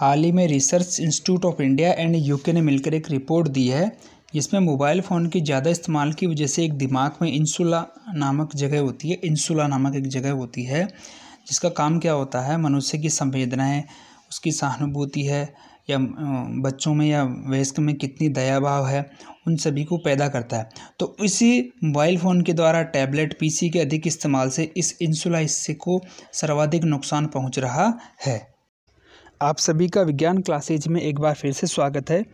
हाल ही में research institute of India and UK ने मिलकर एक रिपोर्ट दी है जिसमें मोबाइल फ़ोन के ज़्यादा इस्तेमाल की वजह से एक दिमाग में इंसुला नामक जगह होती है इंसुला नामक एक जगह होती है जिसका काम क्या होता है मनुष्य की संवेदनाएँ उसकी सहानुभूति है या बच्चों में या वयस्क में कितनी दया भाव है उन सभी को पैदा करता है तो इसी मोबाइल फ़ोन के द्वारा टैबलेट पीसी के अधिक इस्तेमाल से इस इंसुला हिस्से को सर्वाधिक नुकसान पहुंच रहा है आप सभी का विज्ञान क्लासेज में एक बार फिर से स्वागत है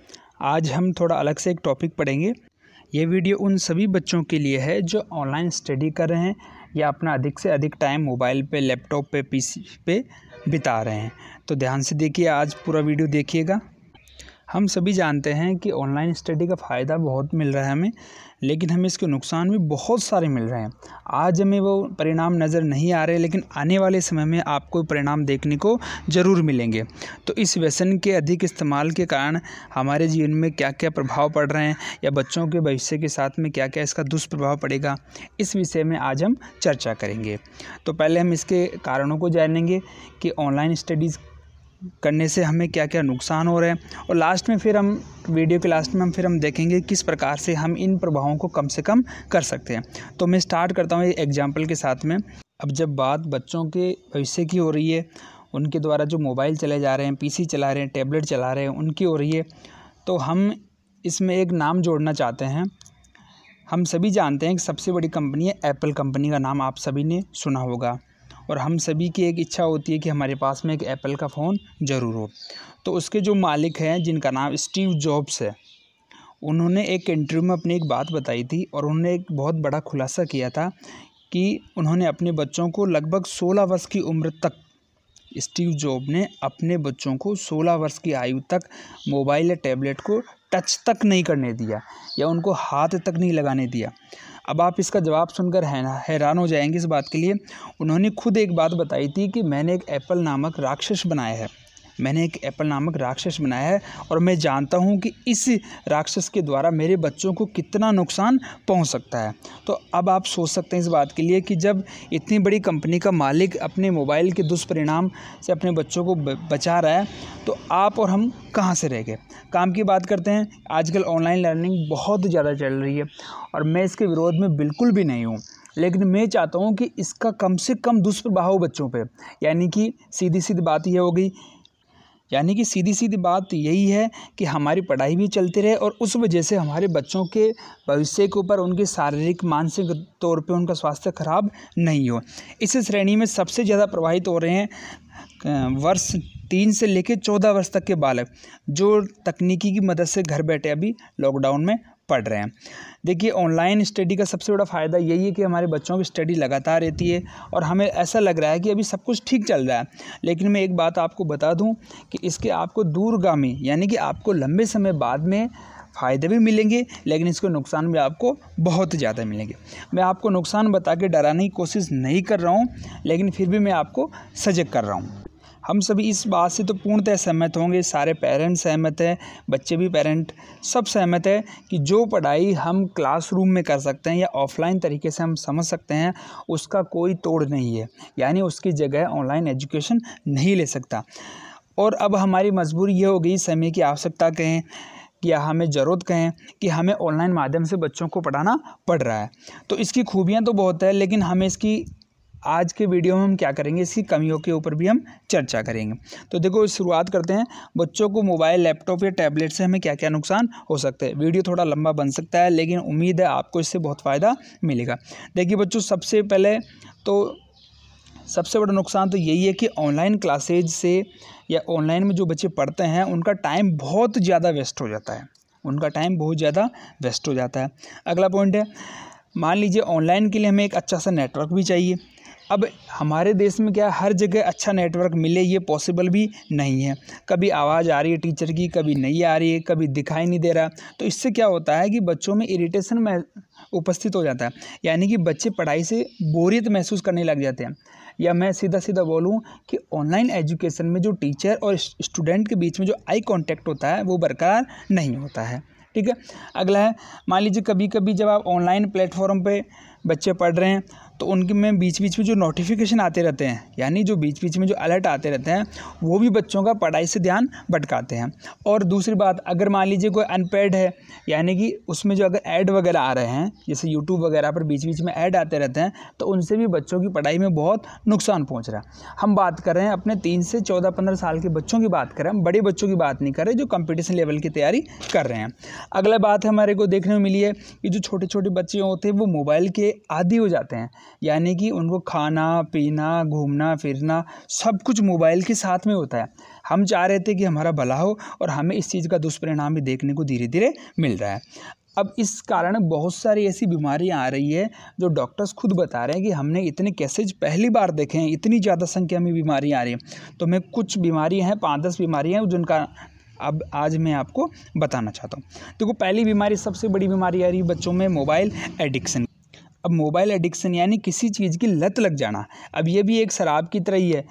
आज हम थोड़ा अलग से एक टॉपिक पढ़ेंगे ये वीडियो उन सभी बच्चों के लिए है जो ऑनलाइन स्टडी कर रहे हैं या अपना अधिक से अधिक टाइम मोबाइल पे लैपटॉप पे पीसी पे बिता रहे हैं तो ध्यान से देखिए आज पूरा वीडियो देखिएगा हम सभी जानते हैं कि ऑनलाइन स्टडी का फ़ायदा बहुत मिल रहा है हमें लेकिन हमें इसके नुकसान भी बहुत सारे मिल रहे हैं आज हमें वो परिणाम नज़र नहीं आ रहे लेकिन आने वाले समय में आपको परिणाम देखने को ज़रूर मिलेंगे तो इस व्यसन के अधिक इस्तेमाल के कारण हमारे जीवन में क्या क्या प्रभाव पड़ रहे हैं या बच्चों के भविष्य के साथ में क्या क्या इसका दुष्प्रभाव पड़ेगा इस विषय में आज हम चर्चा करेंगे तो पहले हम इसके कारणों को जानेंगे कि ऑनलाइन स्टडीज़ करने से हमें क्या क्या नुकसान हो रहे हैं और लास्ट में फिर हम वीडियो के लास्ट में हम फिर हम देखेंगे किस प्रकार से हम इन प्रभावों को कम से कम कर सकते हैं तो मैं स्टार्ट करता हूँ एग्जाम्पल के साथ में अब जब बात बच्चों के भविष्य की हो रही है उनके द्वारा जो मोबाइल चले जा रहे हैं पीसी चला रहे हैं टैबलेट चला रहे हैं उनकी हो रही है तो हम इसमें एक नाम जोड़ना चाहते हैं हम सभी जानते हैं कि सबसे बड़ी कंपनी है एप्पल कंपनी का नाम आप सभी ने सुना होगा और हम सभी की एक इच्छा होती है कि हमारे पास में एक एप्पल का फ़ोन ज़रूर हो तो उसके जो मालिक हैं जिनका नाम स्टीव जॉब्स है उन्होंने एक इंटरव्यू में अपनी एक बात बताई थी और उन्होंने एक बहुत बड़ा खुलासा किया था कि उन्होंने अपने बच्चों को लगभग सोलह वर्ष की उम्र तक स्टीव जॉब ने अपने बच्चों को 16 वर्ष की आयु तक मोबाइल या टैबलेट को टच तक नहीं करने दिया या उनको हाथ तक नहीं लगाने दिया अब आप इसका जवाब सुनकर हैरान हो जाएंगे इस बात के लिए उन्होंने खुद एक बात बताई थी कि मैंने एक एप्पल नामक राक्षस बनाया है मैंने एक एप्पल नामक राक्षस बनाया है और मैं जानता हूँ कि इस राक्षस के द्वारा मेरे बच्चों को कितना नुकसान पहुँच सकता है तो अब आप सोच सकते हैं इस बात के लिए कि जब इतनी बड़ी कंपनी का मालिक अपने मोबाइल के दुष्परिणाम से अपने बच्चों को बचा रहा है तो आप और हम कहाँ से रह गए काम की बात करते हैं आजकल ऑनलाइन लर्निंग बहुत ज़्यादा चल रही है और मैं इसके विरोध में बिल्कुल भी नहीं हूँ लेकिन मैं चाहता हूँ कि इसका कम से कम दुष्प्रभाव बच्चों पे यानी कि सीधी सीधी बात यह होगी यानी कि सीधी सीधी बात तो यही है कि हमारी पढ़ाई भी चलती रहे और उस वजह से हमारे बच्चों के भविष्य के ऊपर उनके शारीरिक मानसिक तौर पे उनका स्वास्थ्य खराब नहीं हो इस श्रेणी में सबसे ज़्यादा प्रभावित हो रहे हैं वर्ष तीन से लेकर चौदह वर्ष तक के बालक जो तकनीकी की मदद से घर बैठे अभी लॉकडाउन में पढ़ रहे हैं देखिए ऑनलाइन स्टडी का सबसे बड़ा फ़ायदा यही है कि हमारे बच्चों की स्टडी लगातार रहती है और हमें ऐसा लग रहा है कि अभी सब कुछ ठीक चल रहा है लेकिन मैं एक बात आपको बता दूं कि इसके आपको दूरगामी यानी कि आपको लंबे समय बाद में फ़ायदे भी मिलेंगे लेकिन इसके नुकसान भी आपको बहुत ज़्यादा मिलेंगे मैं आपको नुकसान बता के डराने की कोशिश नहीं कर रहा हूँ लेकिन फिर भी मैं आपको सजग कर रहा हूँ हम सभी इस बात से तो पूर्णतः सहमत होंगे सारे पेरेंट्स सहमत हैं बच्चे भी पेरेंट सब सहमत है कि जो पढ़ाई हम क्लासरूम में कर सकते हैं या ऑफलाइन तरीके से हम समझ सकते हैं उसका कोई तोड़ नहीं है यानी उसकी जगह ऑनलाइन एजुकेशन नहीं ले सकता और अब हमारी मजबूरी ये हो गई समय की आवश्यकता कहें या हमें ज़रूरत कहें कि हमें ऑनलाइन माध्यम से बच्चों को पढ़ाना पड़ रहा है तो इसकी खूबियाँ तो बहुत है लेकिन हमें इसकी आज के वीडियो में हम क्या करेंगे इसकी कमियों के ऊपर भी हम चर्चा करेंगे तो देखो शुरुआत करते हैं बच्चों को मोबाइल लैपटॉप या टैबलेट से हमें क्या क्या नुकसान हो सकता है वीडियो थोड़ा लंबा बन सकता है लेकिन उम्मीद है आपको इससे बहुत फ़ायदा मिलेगा देखिए बच्चों सबसे पहले तो सबसे बड़ा नुकसान तो यही है कि ऑनलाइन क्लासेज से या ऑनलाइन में जो बच्चे पढ़ते हैं उनका टाइम बहुत ज़्यादा वेस्ट हो जाता है उनका टाइम बहुत ज़्यादा वेस्ट हो जाता है अगला पॉइंट है मान लीजिए ऑनलाइन के लिए हमें एक अच्छा सा नेटवर्क भी चाहिए अब हमारे देश में क्या हर जगह अच्छा नेटवर्क मिले ये पॉसिबल भी नहीं है कभी आवाज़ आ रही है टीचर की कभी नहीं आ रही है कभी दिखाई नहीं दे रहा तो इससे क्या होता है कि बच्चों में इरिटेशन में उपस्थित हो जाता है यानी कि बच्चे पढ़ाई से बोरियत महसूस करने लग जाते हैं या मैं सीधा सीधा बोलूँ कि ऑनलाइन एजुकेशन में जो टीचर और स्टूडेंट के बीच में जो आई कांटेक्ट होता है वो बरकरार नहीं होता है ठीक है अगला है मान लीजिए कभी कभी जब आप ऑनलाइन प्लेटफॉर्म पे बच्चे पढ़ रहे हैं तो उनके में बीच बीच में जो नोटिफिकेशन आते रहते हैं यानी जो बीच बीच में जो अलर्ट आते रहते हैं वो भी बच्चों का पढ़ाई से ध्यान भटकाते हैं और दूसरी बात अगर मान लीजिए कोई अनपेड है यानी कि उसमें जो अगर ऐड वगैरह आ रहे हैं जैसे यूट्यूब वगैरह पर बीच बीच में ऐड आते रहते हैं तो उनसे भी बच्चों की पढ़ाई में बहुत नुकसान पहुँच रहा है हम बात कर रहे हैं अपने तीन से चौदह पंद्रह साल के बच्चों की बात करें हम बड़े बच्चों की बात नहीं कर रहे जो कंपटीशन लेवल की तैयारी कर रहे हैं अगला बात हमारे को देखने को मिली है कि जो छोटे छोटे बच्चे होते हैं वो मोबाइल के आदि हो जाते हैं यानी कि उनको खाना पीना घूमना फिरना सब कुछ मोबाइल के साथ में होता है हम चाह रहे थे कि हमारा भला हो और हमें इस चीज़ का दुष्परिणाम भी देखने को धीरे धीरे मिल रहा है अब इस कारण बहुत सारी ऐसी बीमारियां आ रही है जो डॉक्टर्स खुद बता रहे हैं कि हमने इतने कैसेज पहली बार देखे हैं इतनी ज़्यादा संख्या में बीमारियां आ रही हैं तो मैं कुछ बीमारियां हैं पाँच दस बीमारियां हैं जिनका अब आज मैं आपको बताना चाहता हूँ देखो तो पहली बीमारी सबसे बड़ी बीमारी आ रही है बच्चों में मोबाइल एडिक्शन अब मोबाइल एडिक्शन यानी किसी चीज़ की लत लग जाना अब ये भी एक शराब की तरह ही है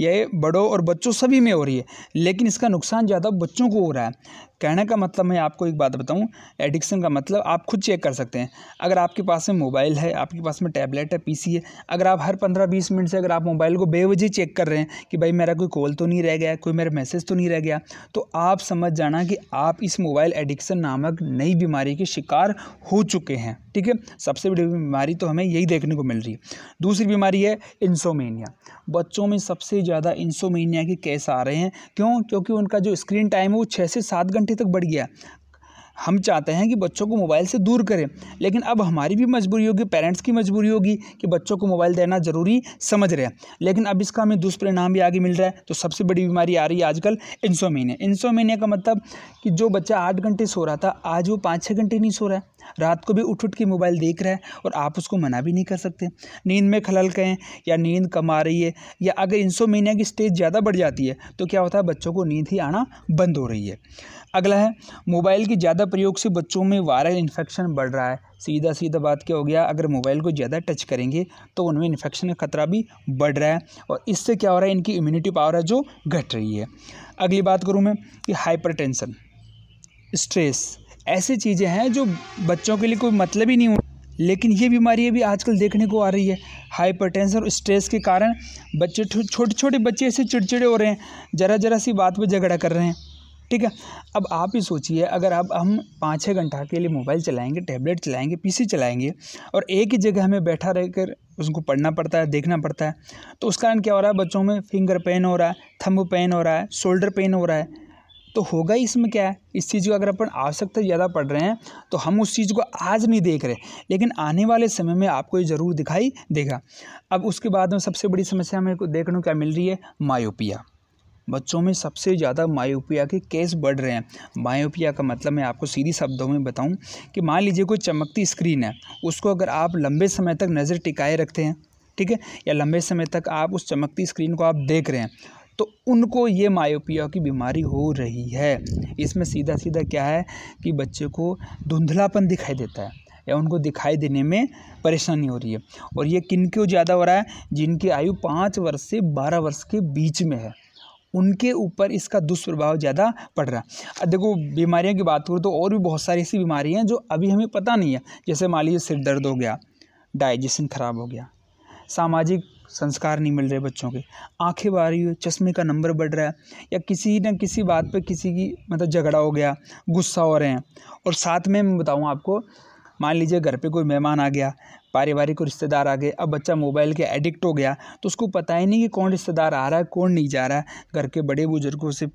यह बड़ों और बच्चों सभी में हो रही है लेकिन इसका नुकसान ज़्यादा बच्चों को हो रहा है कहने का मतलब मैं आपको एक बात बताऊं एडिक्शन का मतलब आप खुद चेक कर सकते हैं अगर आपके पास में मोबाइल है आपके पास में टैबलेट है पीसी है अगर आप हर पंद्रह बीस मिनट से अगर आप मोबाइल को बेवजह चेक कर रहे हैं कि भाई मेरा कोई कॉल तो नहीं रह गया कोई मेरा मैसेज तो नहीं रह गया तो आप समझ जाना कि आप इस मोबाइल एडिक्शन नामक नई बीमारी के शिकार हो चुके हैं ठीक है सबसे बड़ी बीमारी तो हमें यही देखने को मिल रही है दूसरी बीमारी है इंसोमेनिया बच्चों में सबसे ज़्यादा इंसोमेनिया के केस आ रहे हैं क्यों क्योंकि उनका जो स्क्रीन टाइम है वो छः से सात घंटे नाइन्टी तक बढ़ गया हम चाहते हैं कि बच्चों को मोबाइल से दूर करें लेकिन अब हमारी भी मजबूरी होगी पेरेंट्स की मजबूरी होगी कि बच्चों को मोबाइल देना ज़रूरी समझ रहे हैं लेकिन अब इसका हमें दुष्परिणाम भी आगे मिल रहा है तो सबसे बड़ी बीमारी आ रही है आजकल इंसोमेनिया इंसोमेनिया का मतलब कि जो बच्चा आठ घंटे सो रहा था आज वो पाँच छः घंटे नहीं सो रहा है रात को भी उठ उठ के मोबाइल देख रहा है और आप उसको मना भी नहीं कर सकते नींद में खलल कहें या नींद कम आ रही है या अगर इंसोमेनिया की स्टेज ज़्यादा बढ़ जाती है तो क्या होता है बच्चों को नींद ही आना बंद हो रही है अगला है मोबाइल की ज़्यादा प्रयोग से बच्चों में वायरल इन्फेक्शन बढ़ रहा है सीधा सीधा बात क्या हो गया अगर मोबाइल को ज़्यादा टच करेंगे तो उनमें इन्फेक्शन का खतरा भी बढ़ रहा है और इससे क्या हो रहा है इनकी इम्यूनिटी पावर है जो घट रही है अगली बात करूँ मैं कि हाइपरटेंशन स्ट्रेस ऐसी चीज़ें हैं जो बच्चों के लिए कोई मतलब ही नहीं होती लेकिन ये बीमारियाँ भी आजकल देखने को आ रही है हाइपरटेंशन और स्ट्रेस के कारण बच्चे छोटे छोटे बच्चे ऐसे चिड़चिड़े हो रहे हैं ज़रा ज़रा सी बात पे झगड़ा कर रहे हैं ठीक है अब आप ही सोचिए अगर अब हम पाँच छः घंटा के लिए मोबाइल चलाएंगे टैबलेट चलाएंगे पीसी चलाएंगे और एक ही जगह हमें बैठा रहकर उसको पढ़ना पड़ता है देखना पड़ता है तो उस कारण क्या हो रहा है बच्चों में फिंगर पेन हो रहा है थम्ब पेन हो रहा है शोल्डर पेन हो रहा है तो होगा ही इसमें क्या है इस चीज़ को अगर अपन आवश्यकता ज़्यादा पढ़ रहे हैं तो हम उस चीज़ को आज नहीं देख रहे लेकिन आने वाले समय में आपको ये ज़रूर दिखाई देगा अब उसके बाद में सबसे बड़ी समस्या हमें देखने को क्या मिल रही है मायोपिया बच्चों में सबसे ज़्यादा मायोपिया के केस बढ़ रहे हैं मायोपिया का मतलब मैं आपको सीधी शब्दों में बताऊं कि मान लीजिए कोई चमकती स्क्रीन है उसको अगर आप लंबे समय तक नज़र टिकाए रखते हैं ठीक है या लंबे समय तक आप उस चमकती स्क्रीन को आप देख रहे हैं तो उनको ये मायोपिया की बीमारी हो रही है इसमें सीधा सीधा क्या है कि बच्चे को धुंधलापन दिखाई देता है या उनको दिखाई देने में परेशानी हो रही है और ये किन क्यों ज़्यादा हो रहा है जिनकी आयु पाँच वर्ष से बारह वर्ष के बीच में है उनके ऊपर इसका दुष्प्रभाव ज़्यादा पड़ रहा है देखो बीमारियों की बात करूँ तो और भी बहुत सारी ऐसी बीमारियाँ हैं जो अभी हमें पता नहीं है जैसे मान लीजिए सिर दर्द हो गया डाइजेशन ख़राब हो गया सामाजिक संस्कार नहीं मिल रहे बच्चों के आंखें बाहर रही चश्मे का नंबर बढ़ रहा है या किसी न किसी बात पे किसी की मतलब झगड़ा हो गया गुस्सा हो रहे हैं और साथ में मैं बताऊँ आपको मान लीजिए घर पे कोई मेहमान आ गया पारिवारिक रिश्तेदार आ गए अब बच्चा मोबाइल के एडिक्ट हो गया तो उसको पता ही नहीं कि कौन रिश्तेदार आ रहा है कौन नहीं जा रहा है घर के बड़े बुजुर्गों से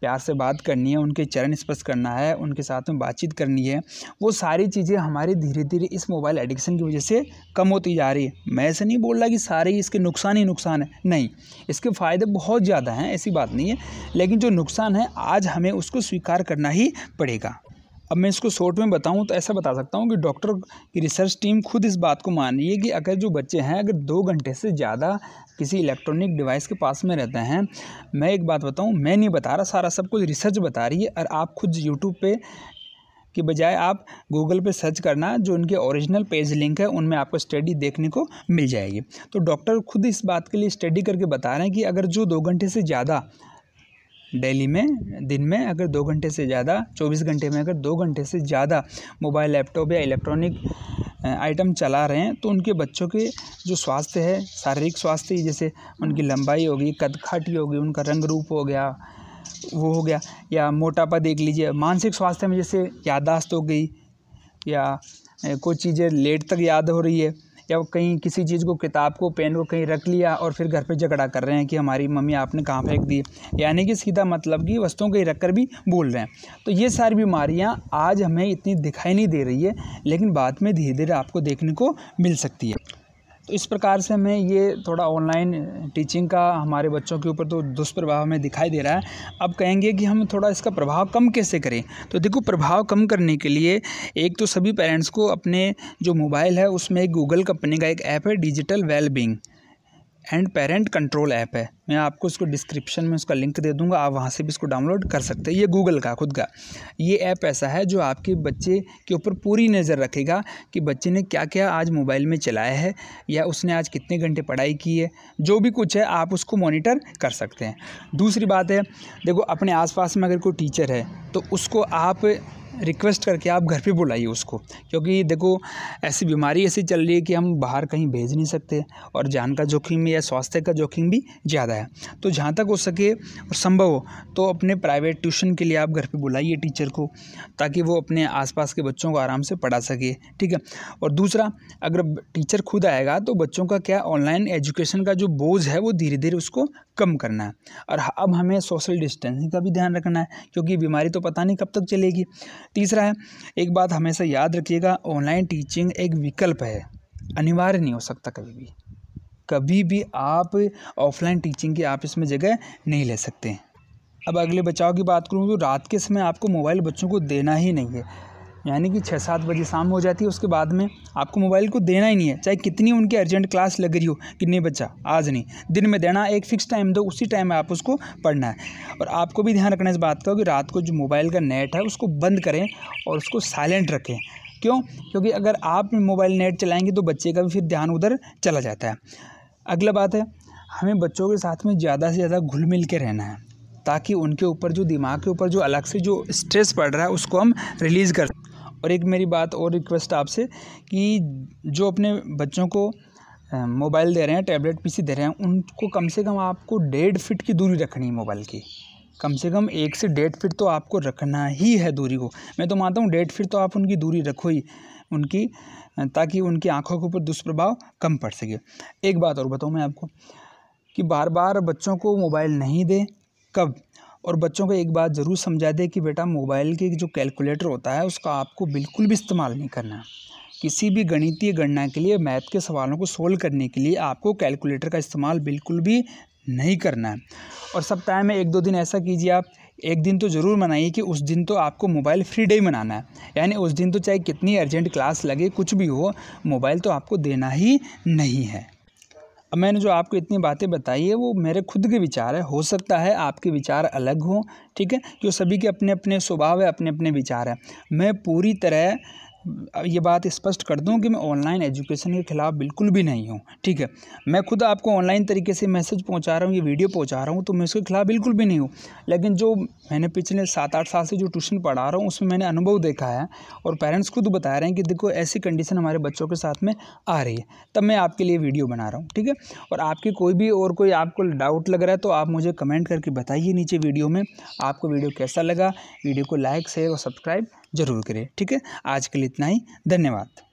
प्यार से बात करनी है उनके चरण स्पर्श करना है उनके साथ में बातचीत करनी है वो सारी चीज़ें हमारी धीरे धीरे इस मोबाइल एडिक्शन की वजह से कम होती जा रही है मैं ऐसे नहीं बोल रहा कि सारे इसके नुकसान ही नुकसान है नहीं इसके फ़ायदे बहुत ज़्यादा हैं ऐसी बात नहीं है लेकिन जो नुकसान है आज हमें उसको स्वीकार करना ही पड़ेगा अब मैं इसको शॉर्ट में बताऊं तो ऐसा बता सकता हूं कि डॉक्टर की रिसर्च टीम खुद इस बात को मान रही है कि अगर जो बच्चे हैं अगर दो घंटे से ज़्यादा किसी इलेक्ट्रॉनिक डिवाइस के पास में रहते हैं मैं एक बात बताऊँ मैं नहीं बता रहा सारा सब कुछ रिसर्च बता रही है और आप खुद यूट्यूब पे के बजाय आप गूगल पे सर्च करना जो उनके ओरिजिनल पेज लिंक है उनमें आपको स्टडी देखने को मिल जाएगी तो डॉक्टर खुद इस बात के लिए स्टडी करके बता रहे हैं कि अगर जो दो घंटे से ज़्यादा डेली में दिन में अगर दो घंटे से ज़्यादा चौबीस घंटे में अगर दो घंटे से ज़्यादा मोबाइल लैपटॉप या इलेक्ट्रॉनिक आइटम चला रहे हैं तो उनके बच्चों के जो स्वास्थ्य है शारीरिक स्वास्थ्य जैसे उनकी लंबाई होगी कदखाटी होगी उनका रंग रूप हो गया वो हो गया या मोटापा देख लीजिए मानसिक स्वास्थ्य में जैसे यादाश्त हो गई या कोई चीज़ें लेट तक याद हो रही है या कहीं किसी चीज़ को किताब को पेन को कहीं रख लिया और फिर घर पे झगड़ा कर रहे हैं कि हमारी मम्मी आपने कहाँ फेंक दी यानी कि सीधा मतलब कि वस्तुओं को रख कर भी बोल रहे हैं तो ये सारी बीमारियाँ आज हमें इतनी दिखाई नहीं दे रही है लेकिन बाद में धीरे धीरे आपको देखने को मिल सकती है तो इस प्रकार से हमें ये थोड़ा ऑनलाइन टीचिंग का हमारे बच्चों के ऊपर तो दुष्प्रभाव हमें दिखाई दे रहा है अब कहेंगे कि हम थोड़ा इसका प्रभाव कम कैसे करें तो देखो प्रभाव कम करने के लिए एक तो सभी पेरेंट्स को अपने जो मोबाइल है उसमें गूगल कंपनी का एक ऐप है digital wellbeing and parent control app है मैं आपको इसको डिस्क्रिप्शन में उसका लिंक दे दूंगा आप वहाँ से भी इसको डाउनलोड कर सकते हैं ये गूगल का खुद का ये ऐप ऐसा है जो आपके बच्चे के ऊपर पूरी नज़र रखेगा कि बच्चे ने क्या क्या आज मोबाइल में चलाया है या उसने आज कितने घंटे पढ़ाई की है जो भी कुछ है आप उसको मोनिटर कर सकते हैं दूसरी बात है देखो अपने आस में अगर कोई टीचर है तो उसको आप रिक्वेस्ट करके आप घर पे बुलाइए उसको क्योंकि देखो ऐसी बीमारी ऐसी चल रही है कि हम बाहर कहीं भेज नहीं सकते और जान का जोखिम या स्वास्थ्य का जोखिम भी ज़्यादा है तो जहाँ तक हो सके और संभव हो तो अपने प्राइवेट ट्यूशन के लिए आप घर पर बुलाइए टीचर को ताकि वो अपने आसपास के बच्चों को आराम से पढ़ा सके ठीक है और दूसरा अगर टीचर खुद आएगा तो बच्चों का क्या ऑनलाइन एजुकेशन का जो बोझ है वो धीरे धीरे उसको कम करना है और अब हमें सोशल डिस्टेंसिंग का भी ध्यान रखना है क्योंकि बीमारी तो पता नहीं कब तक चलेगी तीसरा है एक बात हमेशा याद रखिएगा ऑनलाइन टीचिंग एक विकल्प है अनिवार्य नहीं हो सकता कभी भी कभी भी आप ऑफलाइन टीचिंग की आप इसमें जगह नहीं ले सकते अब अगले बचाव की बात करूँ तो रात के समय आपको मोबाइल बच्चों को देना ही नहीं है यानी कि छः सात बजे शाम हो जाती है उसके बाद में आपको मोबाइल को देना ही नहीं है चाहे कितनी उनकी अर्जेंट क्लास लग रही हो कि नहीं बच्चा आज नहीं दिन में देना एक फिक्स टाइम दो उसी टाइम में आप उसको पढ़ना है और आपको भी ध्यान रखना इस बात का कि रात को जो मोबाइल का नेट है उसको बंद करें और उसको साइलेंट रखें क्यों क्योंकि अगर आप मोबाइल नेट चलाएँगे तो बच्चे का भी फिर ध्यान उधर चला जाता है अगला बात है हमें बच्चों के साथ में ज़्यादा से ज़्यादा घुल मिल के रहना है ताकि उनके ऊपर जो दिमाग के ऊपर जो अलग से जो स्ट्रेस पड़ रहा है उसको हम रिलीज़ कर और एक मेरी बात और रिक्वेस्ट आपसे कि जो अपने बच्चों को मोबाइल दे रहे हैं टैबलेट पीसी दे रहे हैं उनको कम से कम आपको डेढ़ फिट की दूरी रखनी है मोबाइल की कम से कम एक से डेढ़ फिट तो आपको रखना ही है दूरी को मैं तो मानता हूँ डेढ़ फिट तो आप उनकी दूरी रखो ही उनकी ताकि उनकी आंखों के ऊपर दुष्प्रभाव कम पड़ सके एक बात और बताऊँ मैं आपको कि बार बार बच्चों को मोबाइल नहीं दें कब और बच्चों को एक बात ज़रूर समझा दें कि बेटा मोबाइल के जो कैलकुलेटर होता है उसका आपको बिल्कुल भी इस्तेमाल नहीं करना है किसी भी गणितीय गणना के लिए मैथ के सवालों को सोल्व करने के लिए आपको कैलकुलेटर का इस्तेमाल बिल्कुल भी नहीं करना है और सप्ताह में एक दो दिन ऐसा कीजिए आप एक दिन तो ज़रूर मनाइए कि उस दिन तो आपको मोबाइल फ्री डे मनाना है यानी उस दिन तो चाहे कितनी अर्जेंट क्लास लगे कुछ भी हो मोबाइल तो आपको देना ही नहीं है अब मैंने जो आपको इतनी बातें बताई है वो मेरे खुद के विचार है हो सकता है आपके विचार अलग हों ठीक है जो सभी के अपने अपने स्वभाव है अपने अपने विचार हैं मैं पूरी तरह ये बात स्पष्ट कर दूं कि मैं ऑनलाइन एजुकेशन के ख़िलाफ़ बिल्कुल भी नहीं हूँ ठीक है मैं खुद आपको ऑनलाइन तरीके से मैसेज पहुँचा रहा हूँ ये वीडियो पहुँचा रहा हूँ तो मैं उसके खिलाफ़ बिल्कुल भी नहीं हूँ लेकिन जो मैंने पिछले सात आठ साल से जो ट्यूशन पढ़ा रहा हूँ उसमें मैंने अनुभव देखा है और पेरेंट्स खुद बता रहे हैं कि देखो ऐसी कंडीशन हमारे बच्चों के साथ में आ रही है तब मैं आपके लिए वीडियो बना रहा हूँ ठीक है और आपकी कोई भी और कोई आपको डाउट लग रहा है तो आप मुझे कमेंट करके बताइए नीचे वीडियो में आपको वीडियो कैसा लगा वीडियो को लाइक शेयर और सब्सक्राइब ज़रूर करें ठीक है आज के लिए इतना ही धन्यवाद